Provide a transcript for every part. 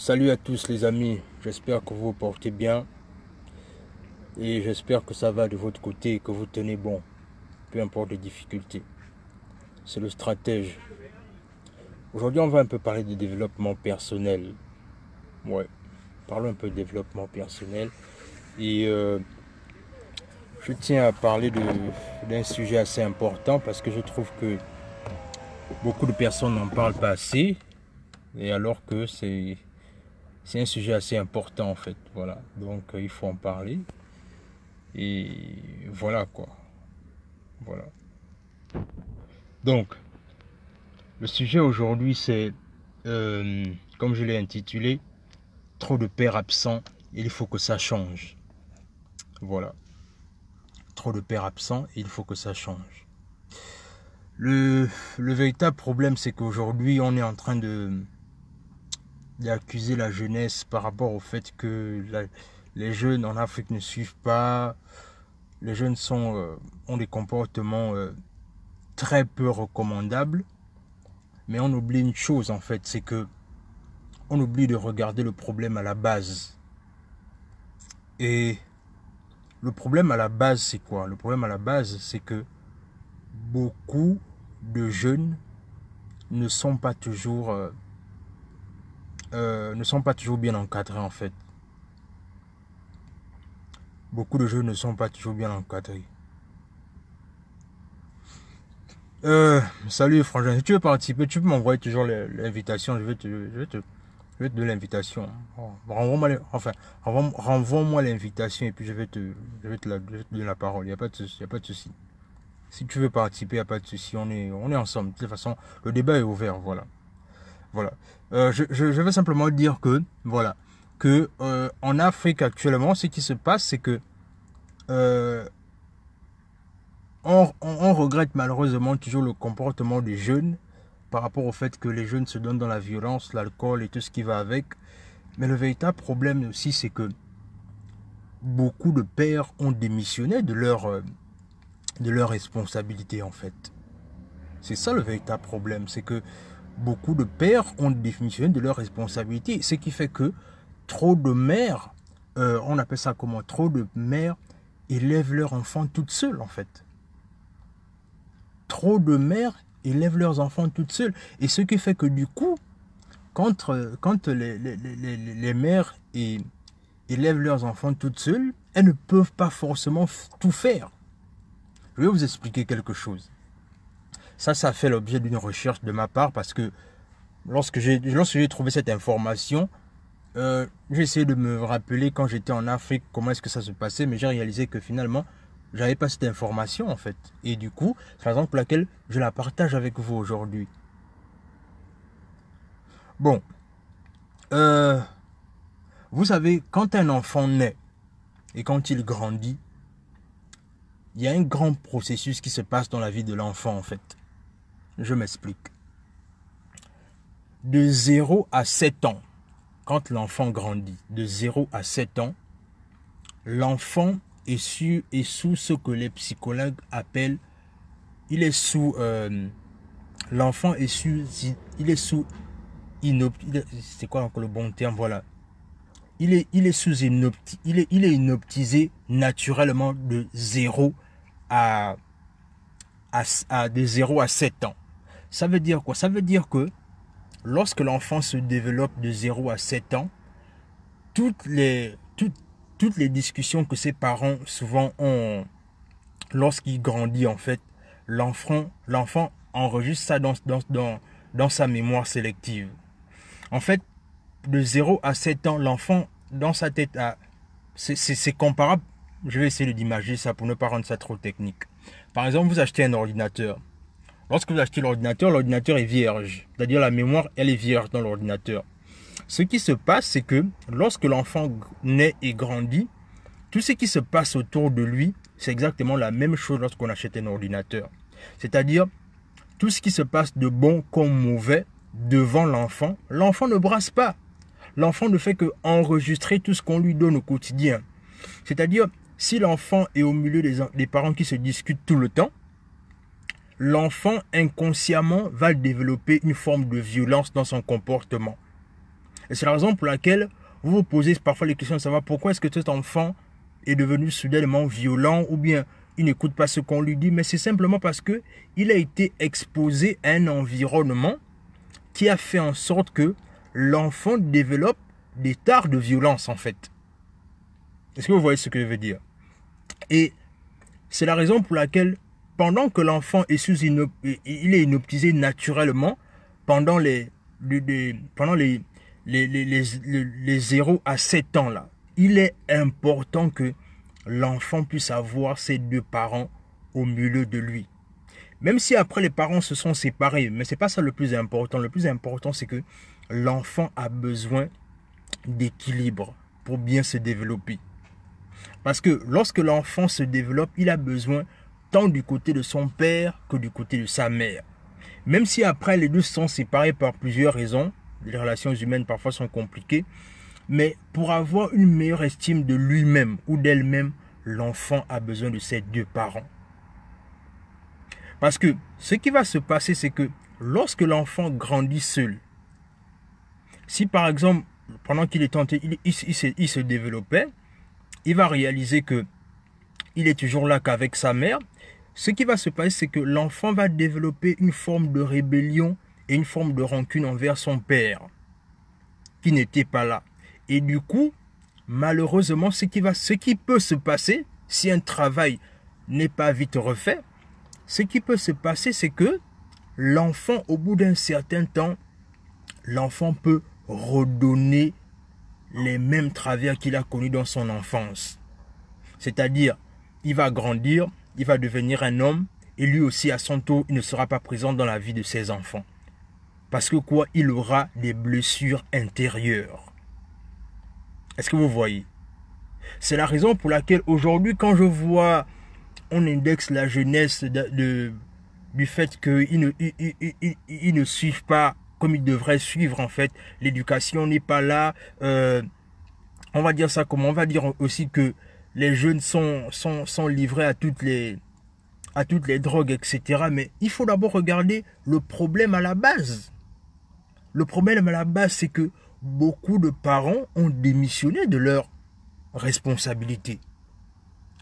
Salut à tous les amis, j'espère que vous vous portez bien et j'espère que ça va de votre côté et que vous tenez bon, peu importe les difficultés. C'est le stratège. Aujourd'hui, on va un peu parler de développement personnel. Ouais, parlons un peu de développement personnel. Et euh, je tiens à parler d'un sujet assez important parce que je trouve que beaucoup de personnes n'en parlent pas assez. Et alors que c'est c'est un sujet assez important en fait. Voilà. Donc euh, il faut en parler. Et voilà quoi. Voilà. Donc, le sujet aujourd'hui c'est, euh, comme je l'ai intitulé, trop de pères absents, il faut que ça change. Voilà. Trop de pères absents, il faut que ça change. le véritable problème c'est qu'aujourd'hui on est en train de d'accuser la jeunesse par rapport au fait que les jeunes en Afrique ne suivent pas, les jeunes sont, euh, ont des comportements euh, très peu recommandables. Mais on oublie une chose en fait, c'est que on oublie de regarder le problème à la base. Et le problème à la base, c'est quoi Le problème à la base, c'est que beaucoup de jeunes ne sont pas toujours euh, euh, ne sont pas toujours bien encadrés en fait. Beaucoup de jeux ne sont pas toujours bien encadrés. Euh, salut Frangin, si tu veux participer, tu peux m'envoyer toujours l'invitation, je vais te, je vais te, je donner l'invitation. Oh, renvoie-moi, enfin, renvoie-moi l'invitation et puis je vais te, je la, donner la parole, il n'y a pas de, y a pas de souci. Si tu veux participer, il n'y a pas de souci, on est, on est ensemble. De toute façon, le débat est ouvert, voilà. Voilà. Euh, je, je, vais simplement dire que, voilà, que euh, en Afrique actuellement, ce qui se passe, c'est que euh, on, regrette malheureusement toujours le comportement des jeunes par rapport au fait que les jeunes se donnent dans la violence, l'alcool et tout ce qui va avec. Mais le véritable problème aussi, c'est que beaucoup de pères ont démissionné de leur de leur responsabilité en fait. C'est ça le véritable problème, c'est que beaucoup de pères ont définitions de leurs responsabilités, ce qui fait que trop de mères, euh, on appelle ça comment, trop de mères élèvent leurs enfants toutes seules en fait. Trop de mères élèvent leurs enfants toutes seules. Et ce qui fait que du coup, quand, euh, les, mères élèvent leurs enfants toutes seules, elles ne peuvent pas forcément tout faire. Je vais vous expliquer quelque chose. Ça, ça fait l'objet d'une recherche de ma part parce que lorsque j'ai lorsque trouvé cette information, euh, j'ai essayé de me rappeler quand j'étais en Afrique comment est-ce que ça se passait, mais j'ai réalisé que finalement j'avais pas cette information en fait. Et du coup, c'est la raison pour laquelle je la partage avec vous aujourd'hui. Bon, euh, vous savez, quand un enfant naît et quand il grandit, il y a un grand processus qui se passe dans la vie de l'enfant en fait. Je m'explique. De 0 à 7 ans, quand l'enfant grandit, de 0 à 7 ans, l'enfant est, est sous ce que les psychologues appellent, il est sous, euh, l'enfant est sous, il est sous, c'est quoi encore le bon terme, voilà, il est, il est sous inopti, il est, il est inoptisé naturellement de 0 à, à, à de 0 à 7 ans. Ça veut dire quoi Ça veut dire que lorsque l'enfant se développe de 0 à 7 ans, toutes les, toutes, les discussions que ses parents souvent ont lorsqu'il grandit en fait, l'enfant, enregistre ça dans, dans, dans, dans sa mémoire sélective. En fait, de 0 à 7 ans, l'enfant dans sa tête a... C'est comparable. Je vais essayer d'imager ça pour ne pas rendre ça trop technique. Par exemple, vous achetez un ordinateur Lorsque vous achetez l'ordinateur, l'ordinateur est vierge. C'est-à-dire la mémoire, elle est vierge dans l'ordinateur. Ce qui se passe, c'est que lorsque l'enfant naît et grandit, tout ce qui se passe autour de lui, c'est exactement la même chose lorsqu'on achète un ordinateur. C'est-à-dire, tout ce qui se passe de bon comme mauvais devant l'enfant, l'enfant ne brasse pas. L'enfant ne fait que enregistrer tout ce qu'on lui donne au quotidien. C'est-à-dire, si l'enfant est au milieu des parents qui se discutent tout le temps, l'enfant inconsciemment va développer une forme de violence dans son comportement. Et c'est la raison pour laquelle vous vous posez parfois les questions de savoir pourquoi est-ce que cet enfant est devenu soudainement violent ou bien il n'écoute pas ce qu'on lui dit, mais c'est simplement parce que il a été exposé à un environnement qui a fait en sorte que l'enfant développe des tares de violence en fait. Est-ce que vous voyez ce que je veux dire Et c'est la raison pour laquelle pendant que l'enfant est sous il est inoptisé naturellement pendant les, pendant les les, les, 0 à 7 ans là, il est important que l'enfant puisse avoir ses deux parents au milieu de lui. Même si après les parents se sont séparés, mais c'est pas ça le plus important. Le plus important c'est que l'enfant a besoin d'équilibre pour bien se développer. Parce que lorsque l'enfant se développe, il a besoin tant du côté de son père que du côté de sa mère. Même si après les deux sont séparés par plusieurs raisons, les relations humaines parfois sont compliquées, mais pour avoir une meilleure estime de lui-même ou d'elle-même, l'enfant a besoin de ses deux parents. Parce que ce qui va se passer, c'est que lorsque l'enfant grandit seul, si par exemple, pendant qu'il est tenté, il, il, se, développait, il va réaliser que il est toujours là qu'avec sa mère, ce qui va se passer, c'est que l'enfant va développer une forme de rébellion et une forme de rancune envers son père, qui n'était pas là. Et du coup, malheureusement, ce qui, ce qui peut se passer, si un travail n'est pas vite refait, ce qui peut se passer, c'est que l'enfant, au bout d'un certain temps, l'enfant peut redonner les mêmes travers qu'il a connus dans son enfance. C'est-à-dire, il va grandir, il va devenir un homme et lui aussi à son tour, il ne sera pas présent dans la vie de ses enfants. Parce que quoi, il aura des blessures intérieures. Est-ce que vous voyez C'est la raison pour laquelle aujourd'hui, quand je vois, on indexe la jeunesse de, du fait qu'ils ne, ils, ne suivent pas comme ils devraient suivre en fait. L'éducation n'est pas là. Euh, on va dire ça comment On va dire aussi que les jeunes sont, sont, livrés à toutes les, à toutes les drogues, etc. Mais il faut d'abord regarder le problème à la base. Le problème à la base, c'est que beaucoup de parents ont démissionné de leurs responsabilités.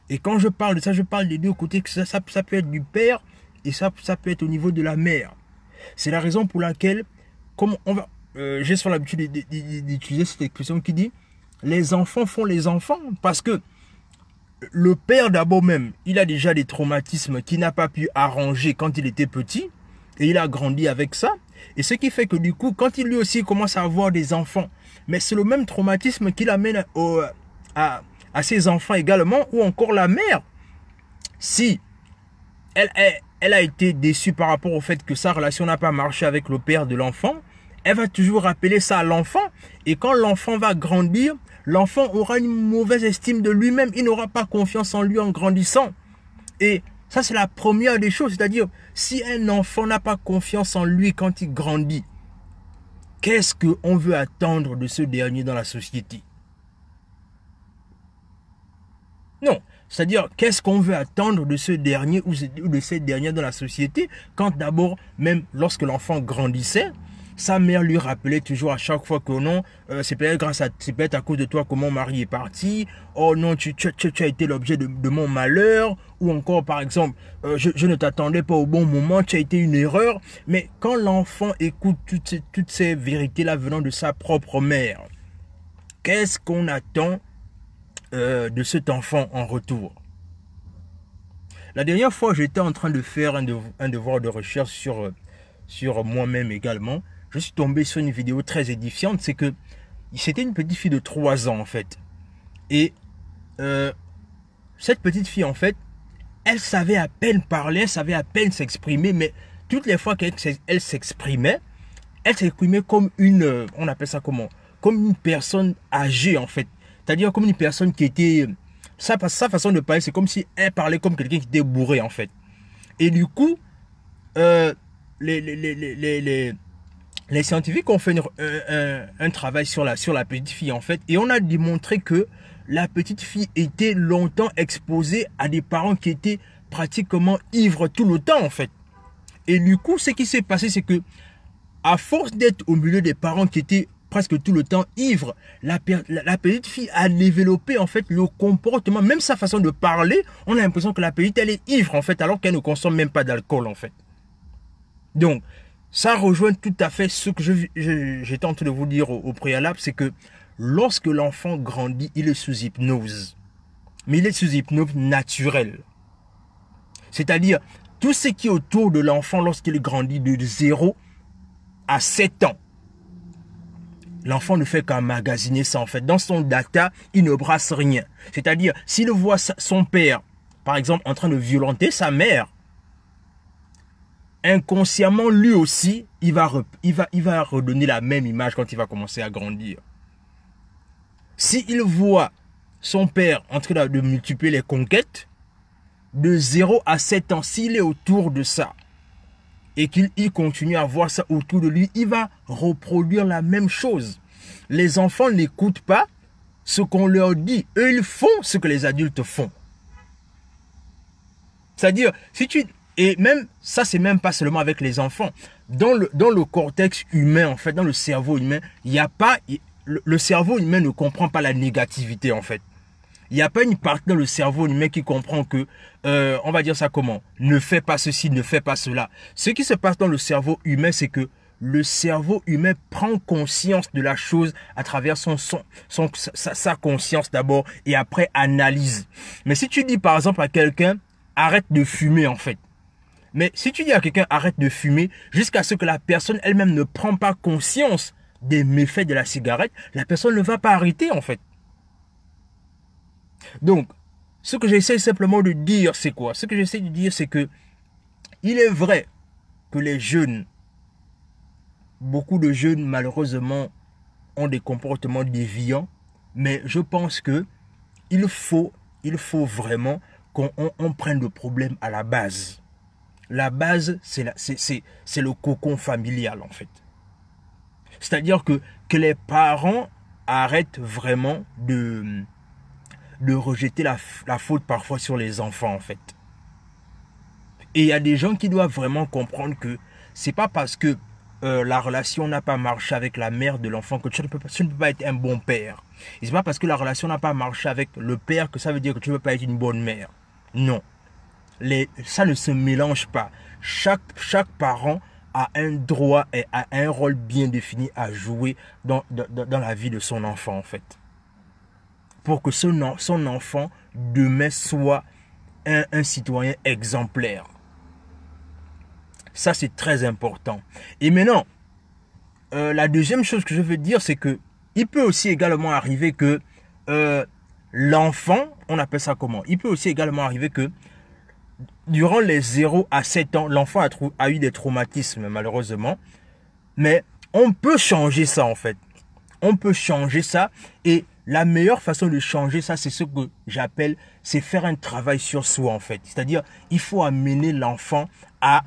Et quand je parle de ça, je parle des deux côtés, que ça, ça, peut être du père et ça, ça peut être au niveau de la mère. C'est la raison pour laquelle, comme on va, euh, j'ai sur l'habitude d'utiliser cette expression qui dit, les enfants font les enfants, parce que le père d'abord même, il a déjà des traumatismes qu'il n'a pas pu arranger quand il était petit. Et il a grandi avec ça. Et ce qui fait que du coup, quand il lui aussi commence à avoir des enfants, mais c'est le même traumatisme qu'il amène à, ses enfants également, ou encore la mère. Si elle, elle a été déçue par rapport au fait que sa relation n'a pas marché avec le père de l'enfant, elle va toujours rappeler ça à l'enfant. Et quand l'enfant va grandir, l'enfant aura une mauvaise estime de lui-même, il n'aura pas confiance en lui en grandissant. Et ça, c'est la première des choses, c'est-à-dire, si un enfant n'a pas confiance en lui quand il grandit, qu'est-ce qu'on veut attendre de ce dernier dans la société Non, c'est-à-dire, qu'est-ce qu'on veut attendre de ce dernier ou de cette dernière dans la société quand d'abord, même lorsque l'enfant grandissait, sa mère lui rappelait toujours à chaque fois que non, euh, c'est peut-être grâce à, à cause de toi que mon mari est parti. Oh non, tu, as été l'objet de, mon malheur. Ou encore, par exemple, euh, je, ne t'attendais pas au bon moment, tu as été une erreur. Mais quand l'enfant écoute toutes ces, vérités-là venant de sa propre mère, qu'est-ce qu'on attend euh, de cet enfant en retour La dernière fois, j'étais en train de faire un, devoir, de recherche sur moi-même également je suis tombé sur une vidéo très édifiante. C'est que c'était une petite fille de 3 ans en fait. Et euh, cette petite fille en fait, elle savait à peine parler, elle savait à peine s'exprimer, mais toutes les fois qu'elle s'exprimait, elle s'exprimait comme une, euh, on appelle ça comment Comme une personne âgée en fait. C'est-à-dire comme une personne qui était... Euh, sa, façon de parler, c'est comme si elle parlait comme quelqu'un qui était bourré en fait. Et du coup, les, les les scientifiques ont fait euh, euh, un, travail sur la, petite fille en fait, et on a démontré que la petite fille était longtemps exposée à des parents qui étaient pratiquement ivres tout le temps en fait. Et du coup, ce qui s'est passé, c'est que à force d'être au milieu des parents qui étaient presque tout le temps ivres, la, la petite fille a développé en fait le comportement, même sa façon de parler, on a l'impression que la petite elle est ivre en fait, alors qu'elle ne consomme même pas d'alcool en fait. Donc, ça rejoint tout à fait ce que j'ai je, de vous dire au, préalable, c'est que lorsque l'enfant grandit, il est sous hypnose. Mais il est sous hypnose naturelle. C'est-à-dire, tout ce qui est autour de l'enfant lorsqu'il grandit de 0 à 7 ans, l'enfant ne fait qu'emmagasiner ça en fait. Dans son data, il ne brasse rien. C'est-à-dire, s'il voit son père, par exemple, en train de violenter sa mère, inconsciemment, lui aussi, il va, il va, il va redonner la même image quand il va commencer à grandir. Si il voit son père en train de multiplier les conquêtes, de 0 à 7 ans, s'il est autour de ça, et qu'il continue à voir ça autour de lui, il va reproduire la même chose. Les enfants n'écoutent pas ce qu'on leur dit. Eux, ils font ce que les adultes font. C'est-à-dire, si tu, et même, ça, c'est même pas seulement avec les enfants. Dans le, dans le cortex humain, en fait, dans le cerveau humain, il n'y a pas, le, cerveau humain ne comprend pas la négativité, en fait. Il n'y a pas une partie dans le cerveau humain qui comprend que, euh, on va dire ça comment, ne fais pas ceci, ne fais pas cela. Ce qui se passe dans le cerveau humain, c'est que le cerveau humain prend conscience de la chose à travers son, sa conscience d'abord et après analyse. Mais si tu dis par exemple à quelqu'un, arrête de fumer en fait, mais si tu dis à quelqu'un arrête de fumer jusqu'à ce que la personne elle-même ne prend pas conscience des méfaits de la cigarette, la personne ne va pas arrêter en fait. Donc, ce que j'essaie simplement de dire, c'est quoi Ce que j'essaie de dire, c'est que il est vrai que les jeunes, beaucoup de jeunes malheureusement ont des comportements déviants, mais je pense que il faut, il faut vraiment qu'on prenne le problème à la base la base, c'est le cocon familial en fait. C'est-à-dire que, les parents arrêtent vraiment de, de rejeter la, faute parfois sur les enfants en fait. Et il y a des gens qui doivent vraiment comprendre que c'est pas parce que euh, la relation n'a pas marché avec la mère de l'enfant que tu ne, peux pas, être un bon père. Et c'est pas parce que la relation n'a pas marché avec le père que ça veut dire que tu ne peux pas être une bonne mère. Non ça ne se mélange pas. Chaque, chaque parent a un droit et a un rôle bien défini à jouer dans, la vie de son enfant, en fait. Pour que son, son enfant, demain, soit un, citoyen exemplaire. Ça, c'est très important. Et maintenant, euh, la deuxième chose que je veux dire, c'est que il peut aussi également arriver que euh, l'enfant, on appelle ça comment Il peut aussi également arriver que durant les 0 à 7 ans, l'enfant a, a, eu des traumatismes malheureusement. Mais on peut changer ça en fait. On peut changer ça. Et la meilleure façon de changer ça, c'est ce que j'appelle, c'est faire un travail sur soi en fait. C'est-à-dire, il faut amener l'enfant à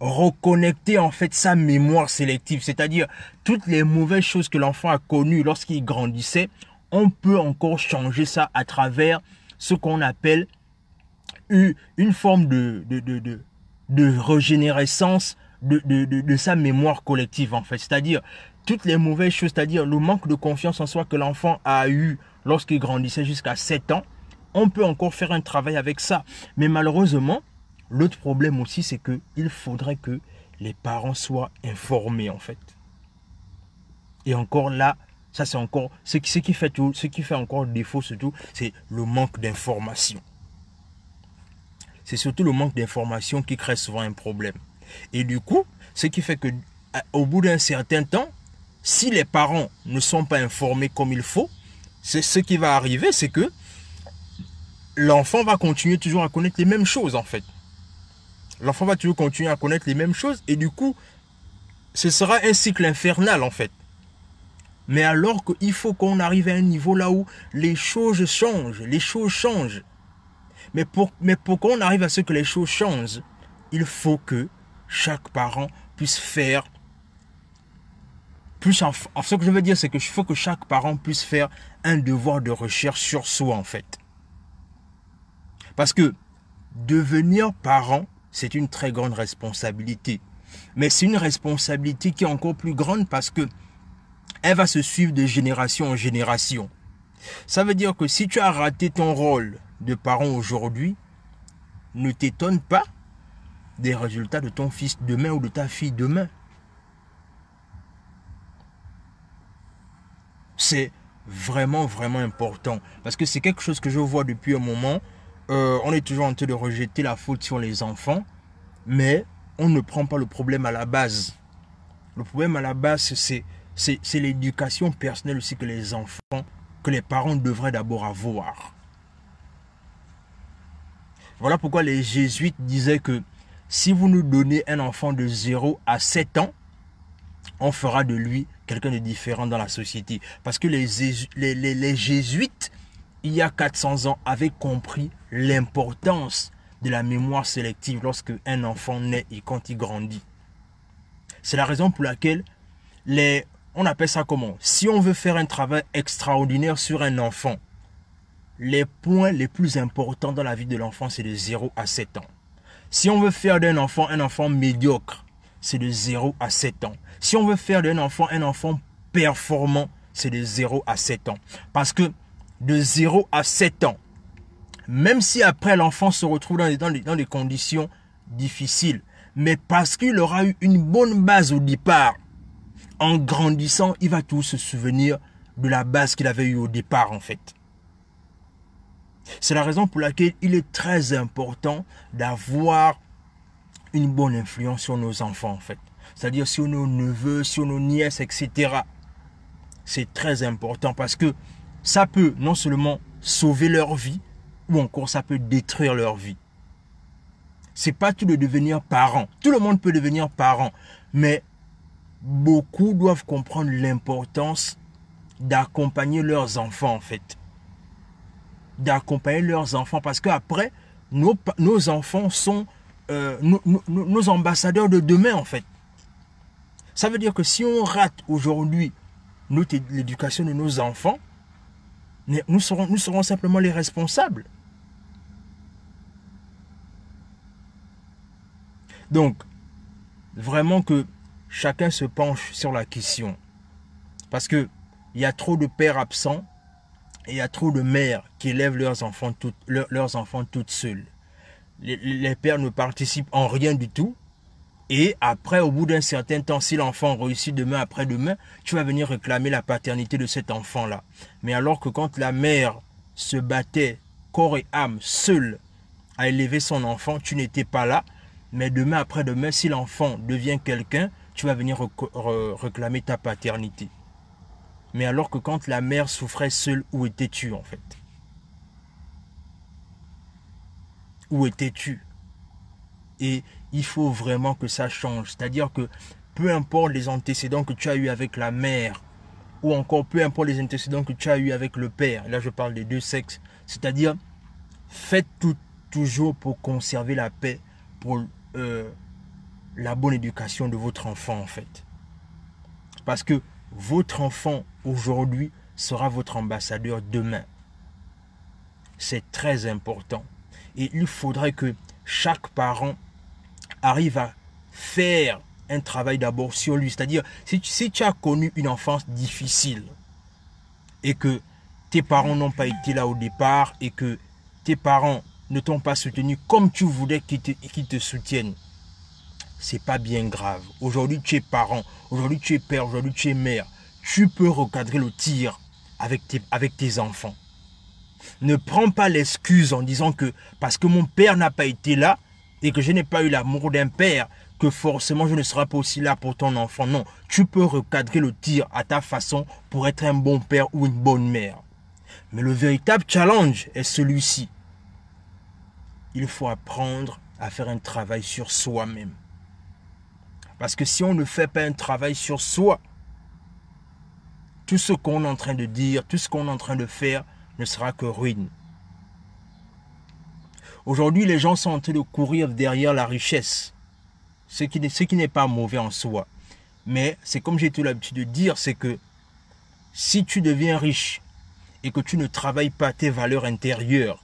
reconnecter en fait sa mémoire sélective. C'est-à-dire, toutes les mauvaises choses que l'enfant a connues lorsqu'il grandissait, on peut encore changer ça à travers ce qu'on appelle une forme de, de, de, de, régénérescence de, de, de, de, sa mémoire collective, en fait. C'est-à-dire, toutes les mauvaises choses, c'est-à-dire le manque de confiance en soi que l'enfant a eu lorsqu'il grandissait jusqu'à 7 ans, on peut encore faire un travail avec ça. Mais malheureusement, l'autre problème aussi, c'est que il faudrait que les parents soient informés, en fait. Et encore là, ça c'est encore ce qui, ce qui fait tout, ce qui fait encore défaut surtout, c'est le manque d'information c'est surtout le manque d'information qui crée souvent un problème. Et du coup, ce qui fait que au bout d'un certain temps, si les parents ne sont pas informés comme il faut, c'est ce qui va arriver, c'est que l'enfant va continuer toujours à connaître les mêmes choses en fait. L'enfant va toujours continuer à connaître les mêmes choses et du coup, ce sera un cycle infernal en fait. Mais alors qu'il faut qu'on arrive à un niveau là où les choses changent, les choses changent. Mais pour, mais pour qu'on arrive à ce que les choses changent, il faut que chaque parent puisse faire plus en, ce que je veux dire c'est que faut que chaque parent puisse faire un devoir de recherche sur soi en fait. Parce que devenir parent, c'est une très grande responsabilité. Mais c'est une responsabilité qui est encore plus grande parce que elle va se suivre de génération en génération. Ça veut dire que si tu as raté ton rôle de parents aujourd'hui ne t'étonne pas des résultats de ton fils demain ou de ta fille demain. C'est vraiment, vraiment important. Parce que c'est quelque chose que je vois depuis un moment. Euh, on est toujours en train de rejeter la faute sur les enfants, mais on ne prend pas le problème à la base. Le problème à la base, c'est, c'est, c'est l'éducation personnelle aussi que les enfants, que les parents devraient d'abord avoir. Voilà pourquoi les jésuites disaient que si vous nous donnez un enfant de 0 à 7 ans, on fera de lui quelqu'un de différent dans la société. Parce que les, jésuites, il y a 400 ans, avaient compris l'importance de la mémoire sélective lorsque un enfant naît et quand il grandit. C'est la raison pour laquelle les, on appelle ça comment Si on veut faire un travail extraordinaire sur un enfant, les points les plus importants dans la vie de l'enfant, c'est de 0 à 7 ans. Si on veut faire d'un enfant un enfant médiocre, c'est de 0 à 7 ans. Si on veut faire d'un enfant un enfant performant, c'est de 0 à 7 ans. Parce que de 0 à 7 ans, même si après l'enfant se retrouve dans des, conditions difficiles, mais parce qu'il aura eu une bonne base au départ, en grandissant, il va tout se souvenir de la base qu'il avait eue au départ en fait. C'est la raison pour laquelle il est très important d'avoir une bonne influence sur nos enfants, en fait. C'est-à-dire sur nos neveux, sur nos nièces, etc. C'est très important parce que ça peut non seulement sauver leur vie, ou encore ça peut détruire leur vie. C'est pas tout de devenir parent. Tout le monde peut devenir parent. Mais beaucoup doivent comprendre l'importance d'accompagner leurs enfants, en fait d'accompagner leurs enfants parce qu'après, nos, nos enfants sont euh, nos, ambassadeurs de demain en fait. Ça veut dire que si on rate aujourd'hui l'éducation de nos enfants, nous serons, nous serons simplement les responsables. Donc, vraiment que chacun se penche sur la question. Parce que il y a trop de pères absents, il y a trop de mères qui élèvent leurs enfants, toutes, leurs, enfants toutes seules. Les, les, pères ne participent en rien du tout. Et après, au bout d'un certain temps, si l'enfant réussit demain après-demain, tu vas venir réclamer la paternité de cet enfant-là. Mais alors que quand la mère se battait corps et âme seule à élever son enfant, tu n'étais pas là. Mais demain après-demain, si l'enfant devient quelqu'un, tu vas venir réclamer ta paternité mais alors que quand la mère souffrait seule, où étais-tu en fait Où étais-tu Et il faut vraiment que ça change. C'est-à-dire que peu importe les antécédents que tu as eu avec la mère, ou encore peu importe les antécédents que tu as eu avec le père, là je parle des deux sexes, c'est-à-dire faites tout toujours pour conserver la paix, pour euh, la bonne éducation de votre enfant en fait. Parce que votre enfant aujourd'hui sera votre ambassadeur demain. C'est très important. Et il faudrait que chaque parent arrive à faire un travail d'abord sur lui. C'est-à-dire, si, tu as connu une enfance difficile et que tes parents n'ont pas été là au départ et que tes parents ne t'ont pas soutenu comme tu voulais qu'ils te soutiennent, c'est pas bien grave. Aujourd'hui, tu es parent, aujourd'hui, tu es père, aujourd'hui, tu es mère. Tu peux recadrer le tir avec tes, avec tes enfants. Ne prends pas l'excuse en disant que parce que mon père n'a pas été là et que je n'ai pas eu l'amour d'un père, que forcément je ne serai pas aussi là pour ton enfant. Non, tu peux recadrer le tir à ta façon pour être un bon père ou une bonne mère. Mais le véritable challenge est celui-ci. Il faut apprendre à faire un travail sur soi-même. Parce que si on ne fait pas un travail sur soi, tout ce qu'on est en train de dire, tout ce qu'on est en train de faire ne sera que ruine. Aujourd'hui, les gens sont en train de courir derrière la richesse, ce qui, n'est pas mauvais en soi. Mais c'est comme j'ai tout l'habitude de dire, c'est que si tu deviens riche et que tu ne travailles pas tes valeurs intérieures,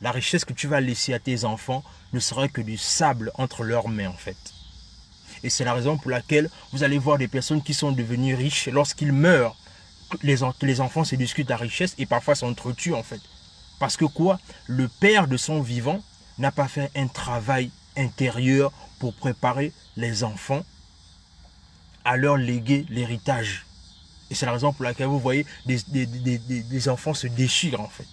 la richesse que tu vas laisser à tes enfants ne sera que du sable entre leurs mains en fait. Et c'est la raison pour laquelle vous allez voir des personnes qui sont devenues riches lorsqu'ils meurent. Les, enfants se discutent la richesse et parfois s'entretuent en fait. Parce que quoi Le père de son vivant n'a pas fait un travail intérieur pour préparer les enfants à leur léguer l'héritage. Et c'est la raison pour laquelle vous voyez des, enfants se déchirent en fait.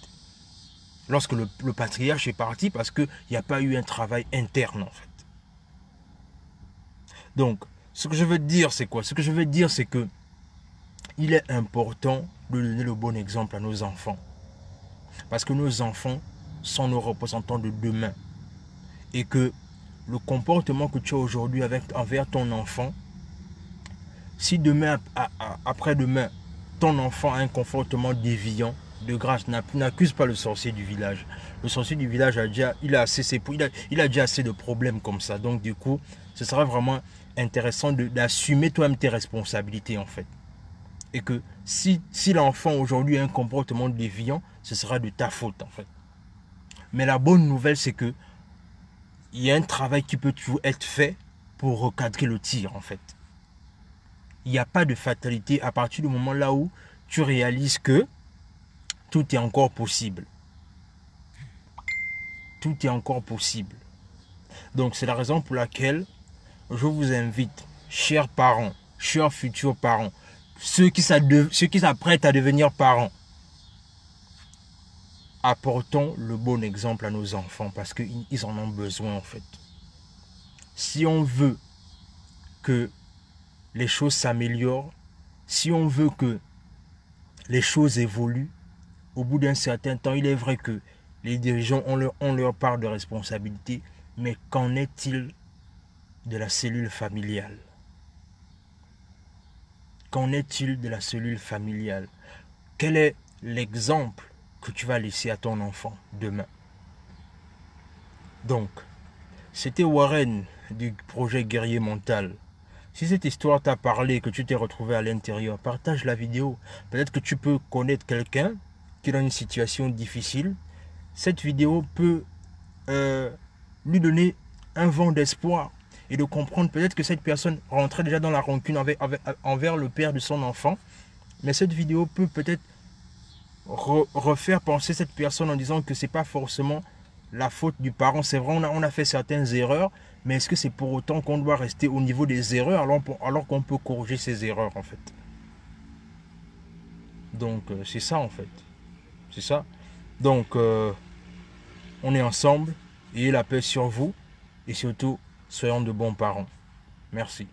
Lorsque le, le patriarche est parti parce qu'il n'y a pas eu un travail interne en fait. Donc, ce que je veux dire, c'est quoi Ce que je veux dire, c'est que il est important de donner le bon exemple à nos enfants. Parce que nos enfants sont nos représentants de demain. Et que le comportement que tu as aujourd'hui envers ton enfant, si demain, après-demain, ton enfant a un comportement déviant, de grâce, n'accuse pas le sorcier du village. Le sorcier du village a déjà, il a assez, il a déjà assez de problèmes comme ça. Donc du coup, ce sera vraiment intéressant d'assumer toi-même tes responsabilités en fait. Et que si, si l'enfant aujourd'hui a un comportement déviant, ce sera de ta faute en fait. Mais la bonne nouvelle, c'est que il y a un travail qui peut toujours être fait pour recadrer le tir en fait. Il n'y a pas de fatalité à partir du moment là où tu réalises que tout est encore possible. Tout est encore possible. Donc c'est la raison pour laquelle je vous invite, chers parents, chers futurs parents, ceux qui s'apprêtent à devenir parents, apportons le bon exemple à nos enfants parce qu'ils en ont besoin en fait. Si on veut que les choses s'améliorent, si on veut que les choses évoluent, au bout d'un certain temps, il est vrai que les dirigeants ont leur, ont leur part de responsabilité, mais qu'en est-il de la cellule familiale Qu'en est-il de la cellule familiale Quel est l'exemple que tu vas laisser à ton enfant demain Donc, c'était Warren du projet Guerrier Mental. Si cette histoire t'a parlé, que tu t'es retrouvé à l'intérieur, partage la vidéo. Peut-être que tu peux connaître quelqu'un qui est dans une situation difficile. Cette vidéo peut euh, lui donner un vent d'espoir et de comprendre peut-être que cette personne rentrait déjà dans la rancune envers, le père de son enfant. Mais cette vidéo peut peut-être refaire penser cette personne en disant que ce n'est pas forcément la faute du parent. C'est vrai, on a, fait certaines erreurs, mais est-ce que c'est pour autant qu'on doit rester au niveau des erreurs alors, qu'on peut corriger ces erreurs en fait Donc euh, c'est ça en fait. C'est ça. Donc euh, on est ensemble, et la paix sur vous et surtout Soyons de bons parents. Merci.